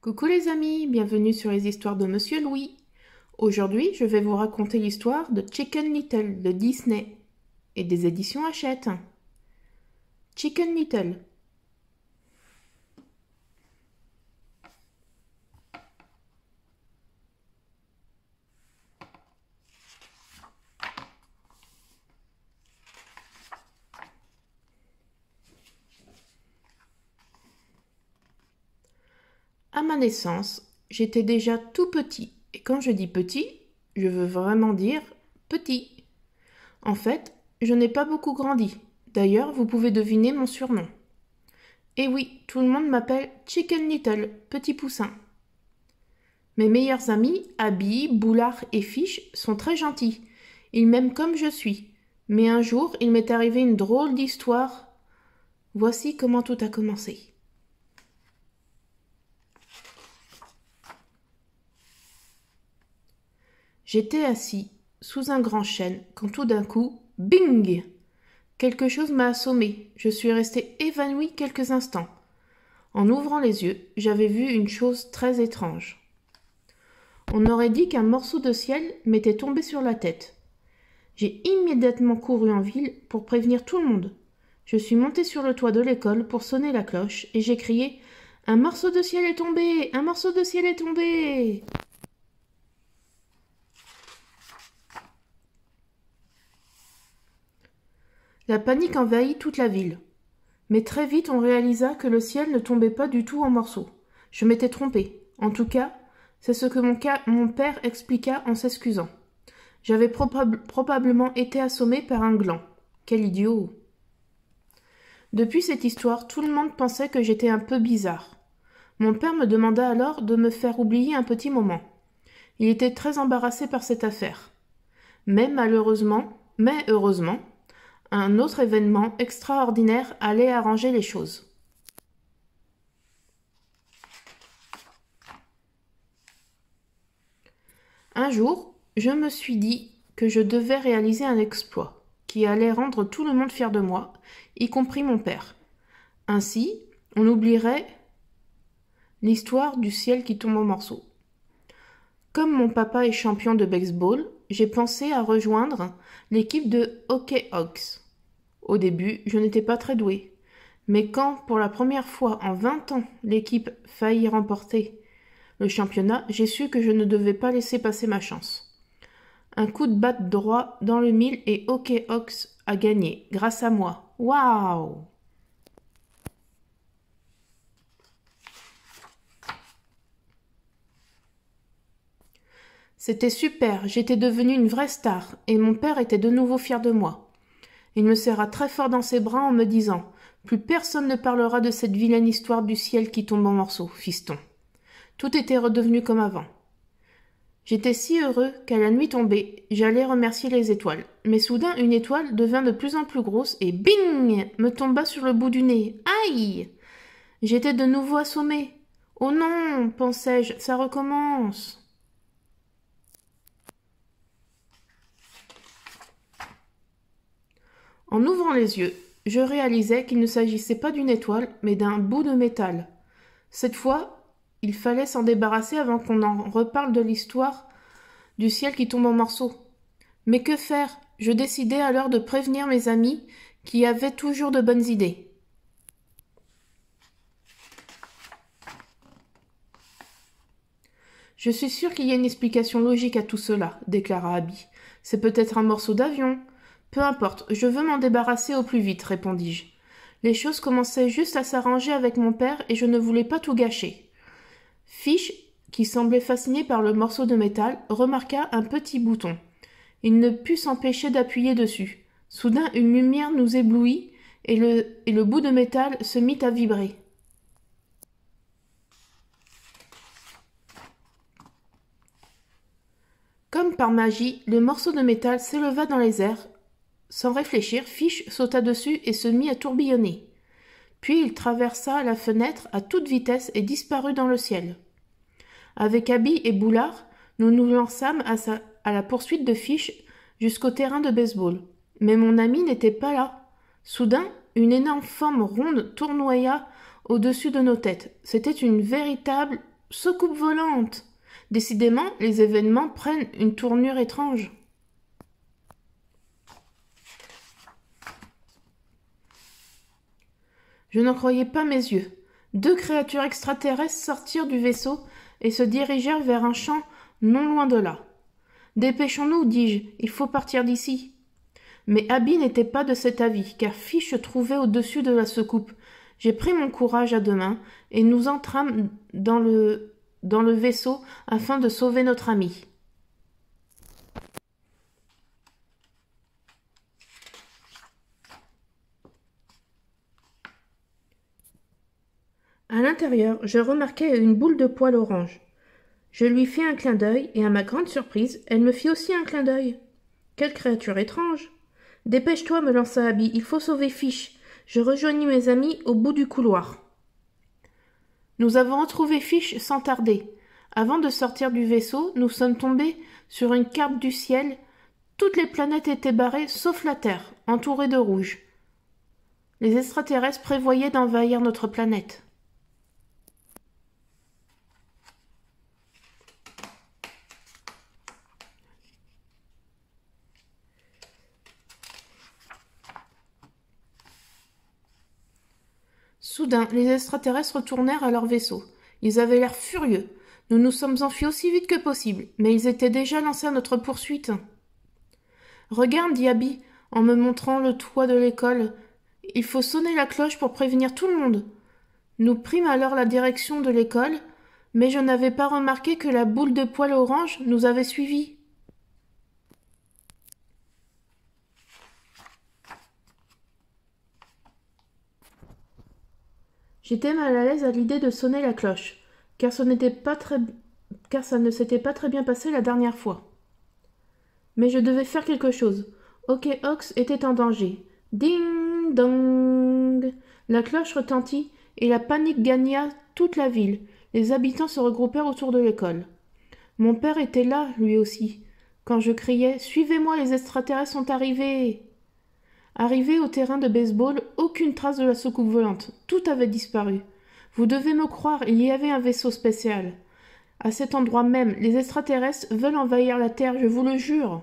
Coucou les amis, bienvenue sur les histoires de Monsieur Louis. Aujourd'hui, je vais vous raconter l'histoire de Chicken Little de Disney et des éditions Hachette. Chicken Little, ma naissance, j'étais déjà tout petit. Et quand je dis petit, je veux vraiment dire petit. En fait, je n'ai pas beaucoup grandi. D'ailleurs, vous pouvez deviner mon surnom. Et oui, tout le monde m'appelle Chicken Little, petit poussin. Mes meilleurs amis, Abby, Boulard et Fish, sont très gentils. Ils m'aiment comme je suis. Mais un jour, il m'est arrivé une drôle d'histoire. Voici comment tout a commencé. J'étais assis sous un grand chêne quand tout d'un coup, bing Quelque chose m'a assommé. Je suis resté évanoui quelques instants. En ouvrant les yeux, j'avais vu une chose très étrange. On aurait dit qu'un morceau de ciel m'était tombé sur la tête. J'ai immédiatement couru en ville pour prévenir tout le monde. Je suis monté sur le toit de l'école pour sonner la cloche et j'ai crié Un morceau de ciel est tombé Un morceau de ciel est tombé La panique envahit toute la ville. Mais très vite on réalisa que le ciel ne tombait pas du tout en morceaux. Je m'étais trompé. En tout cas, c'est ce que mon, père expliqua en s'excusant. J'avais probablement été assommé par un gland. Quel idiot. Depuis cette histoire, tout le monde pensait que j'étais un peu bizarre. Mon père me demanda alors de me faire oublier un petit moment. Il était très embarrassé par cette affaire. Mais malheureusement, mais heureusement, un autre événement extraordinaire allait arranger les choses. Un jour, je me suis dit que je devais réaliser un exploit qui allait rendre tout le monde fier de moi, y compris mon père. Ainsi, on oublierait l'histoire du ciel qui tombe en morceaux. Comme mon papa est champion de baseball, j'ai pensé à rejoindre l'équipe de Hockey Hawks. Au début, je n'étais pas très doué. Mais quand, pour la première fois en 20 ans, l'équipe faillit remporter le championnat, j'ai su que je ne devais pas laisser passer ma chance. Un coup de batte droit dans le mille et Hockey Hawks a gagné, grâce à moi. Waouh C'était super, j'étais devenue une vraie star, et mon père était de nouveau fier de moi. Il me serra très fort dans ses bras en me disant Plus personne ne parlera de cette vilaine histoire du ciel qui tombe en morceaux, fiston. Tout était redevenu comme avant. J'étais si heureux qu'à la nuit tombée, j'allais remercier les étoiles. Mais soudain, une étoile devint de plus en plus grosse et bing me tomba sur le bout du nez. Aïe J'étais de nouveau assommé. Oh non pensais-je, ça recommence. En ouvrant les yeux, je réalisais qu'il ne s'agissait pas d'une étoile, mais d'un bout de métal. Cette fois, il fallait s'en débarrasser avant qu'on en reparle de l'histoire du ciel qui tombe en morceaux. Mais que faire Je décidai alors de prévenir mes amis qui avaient toujours de bonnes idées. Je suis sûr qu'il y a une explication logique à tout cela, déclara Abby. C'est peut-être un morceau d'avion, peu importe, je veux m'en débarrasser au plus vite, répondis-je. Les choses commençaient juste à s'arranger avec mon père et je ne voulais pas tout gâcher. Fish, qui semblait fasciné par le morceau de métal, remarqua un petit bouton. Il ne put s'empêcher d'appuyer dessus. Soudain, une lumière nous éblouit et le, et le bout de métal se mit à vibrer. Comme par magie, le morceau de métal s'éleva dans les airs, sans réfléchir, Fish sauta dessus et se mit à tourbillonner. Puis il traversa la fenêtre à toute vitesse et disparut dans le ciel. Avec Abby et Boulard, nous nous lançâmes à, la poursuite de Fish jusqu'au terrain de baseball. Mais mon ami n'était pas là. Soudain, une énorme forme ronde tournoya au-dessus de nos têtes. C'était une véritable soucoupe volante. Décidément, les événements prennent une tournure étrange. Je n'en croyais pas mes yeux. Deux créatures extraterrestres sortirent du vaisseau et se dirigèrent vers un champ non loin de là. Dépêchons-nous, dis-je, il faut partir d'ici. Mais Abby n'était pas de cet avis, car Fish se trouvait au-dessus de la secoupe. J'ai pris mon courage à deux mains et nous entrâmes dans le, dans le vaisseau afin de sauver notre ami. À l'intérieur, je remarquai une boule de poil orange. Je lui fis un clin d'œil, et à ma grande surprise, elle me fit aussi un clin d'œil. Quelle créature étrange. Dépêche-toi, me lança Abby, il faut sauver Fiche. Je rejoignis mes amis au bout du couloir. Nous avons retrouvé Fish sans tarder. Avant de sortir du vaisseau, nous sommes tombés sur une carte du ciel. Toutes les planètes étaient barrées sauf la Terre, entourée de rouge. Les extraterrestres prévoyaient d'envahir notre planète. Soudain, les extraterrestres retournèrent à leur vaisseau. Ils avaient l'air furieux. Nous nous sommes enfuis aussi vite que possible, mais ils étaient déjà lancés à notre poursuite. Regarde, dit Abby, en me montrant le toit de l'école. Il faut sonner la cloche pour prévenir tout le monde. Nous prîmes alors la direction de l'école, mais je n'avais pas remarqué que la boule de poils orange nous avait suivis. J'étais mal à l'aise à l'idée de sonner la cloche, car, ce n'était pas très... car ça ne s'était pas très bien passé la dernière fois. Mais je devais faire quelque chose. Ok Ox était en danger. Ding dong La cloche retentit et la panique gagna toute la ville. Les habitants se regroupèrent autour de l'école. Mon père était là, lui aussi, quand je criais Suivez-moi, les extraterrestres sont arrivés Arrivé au terrain de baseball, aucune trace de la soucoupe volante. Tout avait disparu. Vous devez me croire, il y avait un vaisseau spécial. À cet endroit même, les extraterrestres veulent envahir la Terre, je vous le jure.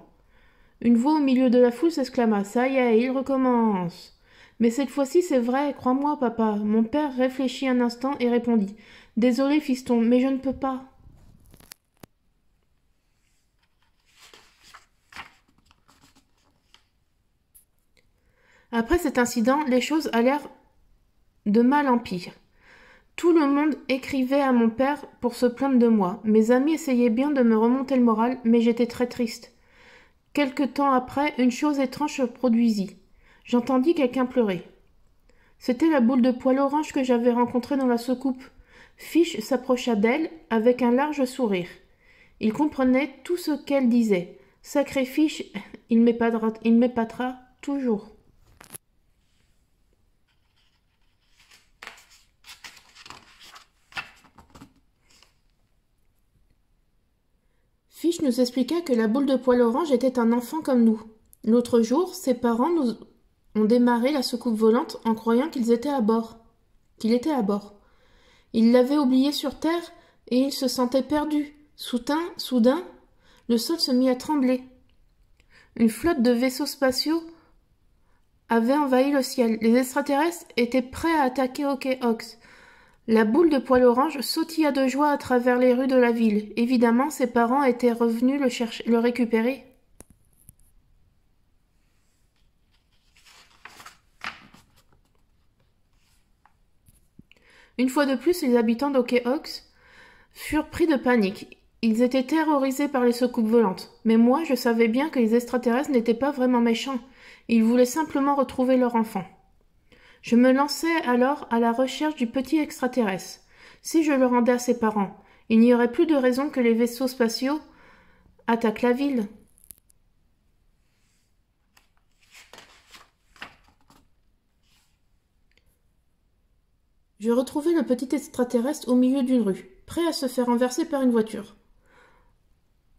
Une voix au milieu de la foule s'exclama. Ça y est, il recommence. Mais cette fois-ci, c'est vrai, crois-moi, papa. Mon père réfléchit un instant et répondit. Désolé, fiston, mais je ne peux pas. Après cet incident, les choses allèrent de mal en pire. Tout le monde écrivait à mon père pour se plaindre de moi. Mes amis essayaient bien de me remonter le moral, mais j'étais très triste. Quelque temps après, une chose étrange se produisit. J'entendis quelqu'un pleurer. C'était la boule de poil orange que j'avais rencontrée dans la soucoupe. Fish s'approcha d'elle avec un large sourire. Il comprenait tout ce qu'elle disait. Sacré Fiche, il m'épatera toujours. nous expliqua que la boule de poil orange était un enfant comme nous. L'autre jour, ses parents nous ont démarré la soucoupe volante en croyant qu'ils étaient à bord. Qu'il était à bord. Ils l'avaient oublié sur terre et il se sentait perdu Soudain, soudain, le sol se mit à trembler. Une flotte de vaisseaux spatiaux avait envahi le ciel. Les extraterrestres étaient prêts à attaquer la boule de poil orange sautilla de joie à travers les rues de la ville. Évidemment, ses parents étaient revenus le, chercher, le récupérer. Une fois de plus, les habitants d'Okeox furent pris de panique. Ils étaient terrorisés par les secoupes volantes. Mais moi, je savais bien que les extraterrestres n'étaient pas vraiment méchants. Ils voulaient simplement retrouver leur enfant. Je me lançai alors à la recherche du petit extraterrestre. Si je le rendais à ses parents, il n'y aurait plus de raison que les vaisseaux spatiaux attaquent la ville. Je retrouvai le petit extraterrestre au milieu d'une rue, prêt à se faire renverser par une voiture.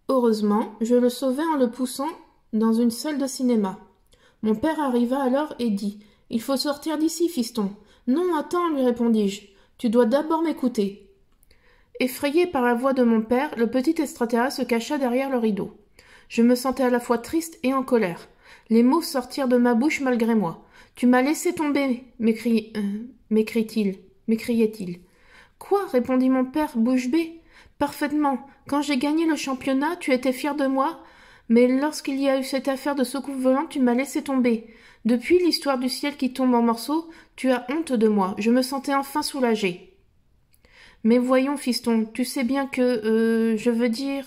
Heureusement, je le sauvai en le poussant dans une salle de cinéma. Mon père arriva alors et dit il faut sortir d'ici, fiston. Non, attends, lui répondis-je. Tu dois d'abord m'écouter. Effrayé par la voix de mon père, le petit extraterrestre se cacha derrière le rideau. Je me sentais à la fois triste et en colère. Les mots sortirent de ma bouche malgré moi. Tu m'as laissé tomber, m'écrie, euh, mécrie il m'écriait-il. Quoi répondit mon père, bouche bée. Parfaitement. Quand j'ai gagné le championnat, tu étais fier de moi, mais lorsqu'il y a eu cette affaire de secousses volant, tu m'as laissé tomber. Depuis l'histoire du ciel qui tombe en morceaux, tu as honte de moi, je me sentais enfin soulagée. Mais voyons, fiston, tu sais bien que euh, je veux dire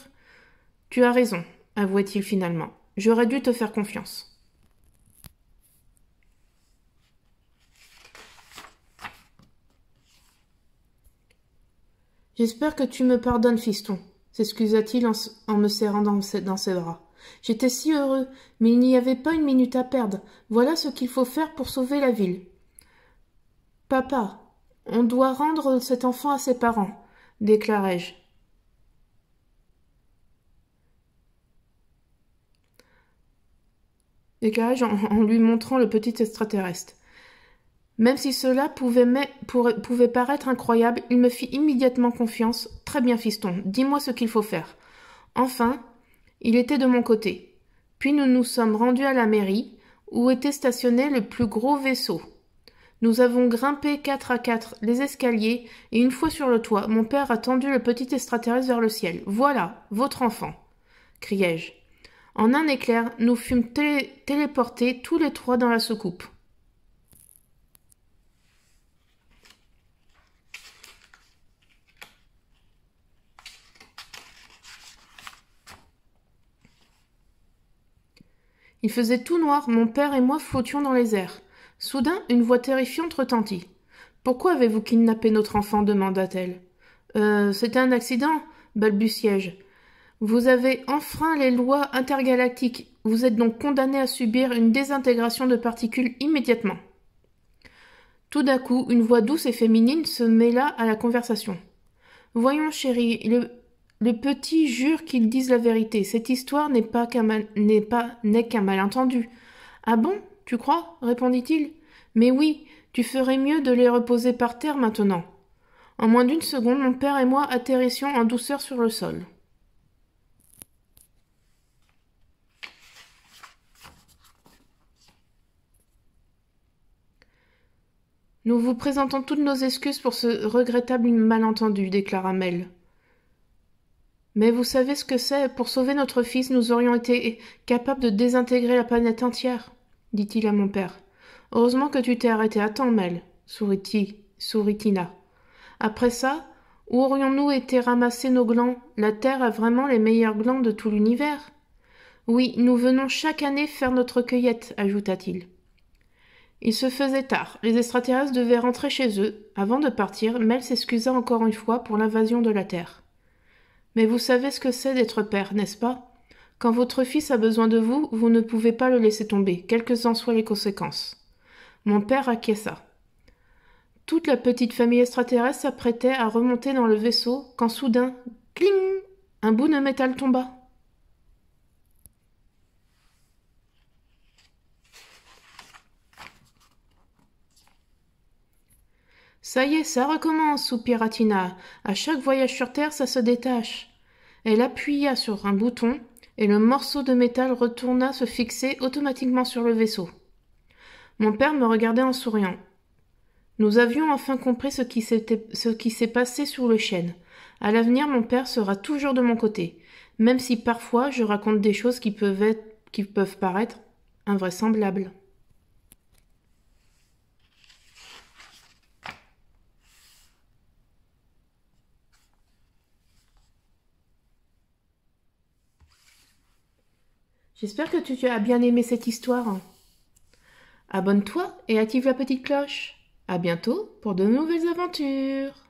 Tu as raison, avoua-t-il finalement. J'aurais dû te faire confiance. J'espère que tu me pardonnes, fiston, s'excusa-t-il en, me serrant dans ses bras. J'étais si heureux, mais il n'y avait pas une minute à perdre. Voilà ce qu'il faut faire pour sauver la ville. Papa, on doit rendre cet enfant à ses parents, déclarai-je. Déclarai-je en, lui montrant le petit extraterrestre. Même si cela pouvait, pouvait paraître incroyable, il me fit immédiatement confiance. Très bien, fiston, dis-moi ce qu'il faut faire. Enfin, il était de mon côté. Puis nous nous sommes rendus à la mairie, où était stationné le plus gros vaisseau. Nous avons grimpé quatre à quatre les escaliers, et une fois sur le toit, mon père a tendu le petit extraterrestre vers le ciel. Voilà, votre enfant. criai je. En un éclair, nous fûmes téléportés tous les trois dans la soucoupe. Il faisait tout noir, mon père et moi flottions dans les airs. Soudain, une voix terrifiante retentit. Pourquoi avez-vous kidnappé notre enfant demanda-t-elle. Euh, c'était un accident, balbutiai-je. Vous avez enfreint les lois intergalactiques. Vous êtes donc condamné à subir une désintégration de particules immédiatement. Tout d'un coup, une voix douce et féminine se mêla à la conversation. Voyons, chérie, le... » Le petit jure qu'il dise la vérité. Cette histoire n'est pas qu'un n'est pas, n'est qu'un malentendu. Ah bon, tu crois répondit-il. Mais oui, tu ferais mieux de les reposer par terre maintenant. En moins d'une seconde, mon père et moi atterrissions en douceur sur le sol. Nous vous présentons toutes nos excuses pour ce regrettable malentendu, déclara Mel. Mais vous savez ce que c'est, pour sauver notre fils, nous aurions été capables de désintégrer la planète entière, dit-il à mon père. Heureusement que tu t'es arrêté à temps, Mel, sourit-il, sourit Tina. Après ça, où aurions-nous été ramasser nos glands La Terre a vraiment les meilleurs glands de tout l'univers. Oui, nous venons chaque année faire notre cueillette, ajouta-t-il. Il se faisait tard. Les extraterrestres devaient rentrer chez eux. Avant de partir, Mel s'excusa encore une fois pour l'invasion de la Terre. Mais vous savez ce que c'est d'être père, n'est-ce pas Quand votre fils a besoin de vous, vous ne pouvez pas le laisser tomber, quelles que en soient les conséquences. Mon père acquiesça. Toute la petite famille extraterrestre s'apprêtait à remonter dans le vaisseau quand soudain, cling Un bout de métal tomba. Ça y est, ça recommence, soupira Tina. À chaque voyage sur Terre, ça se détache. Elle appuya sur un bouton et le morceau de métal retourna se fixer automatiquement sur le vaisseau. Mon père me regardait en souriant. Nous avions enfin compris ce qui, s'est passé sur le chêne. À l'avenir, mon père sera toujours de mon côté, même si parfois je raconte des choses qui peuvent paraître invraisemblables. J'espère que tu as bien aimé cette histoire. Abonne-toi et active la petite cloche. À bientôt pour de nouvelles aventures.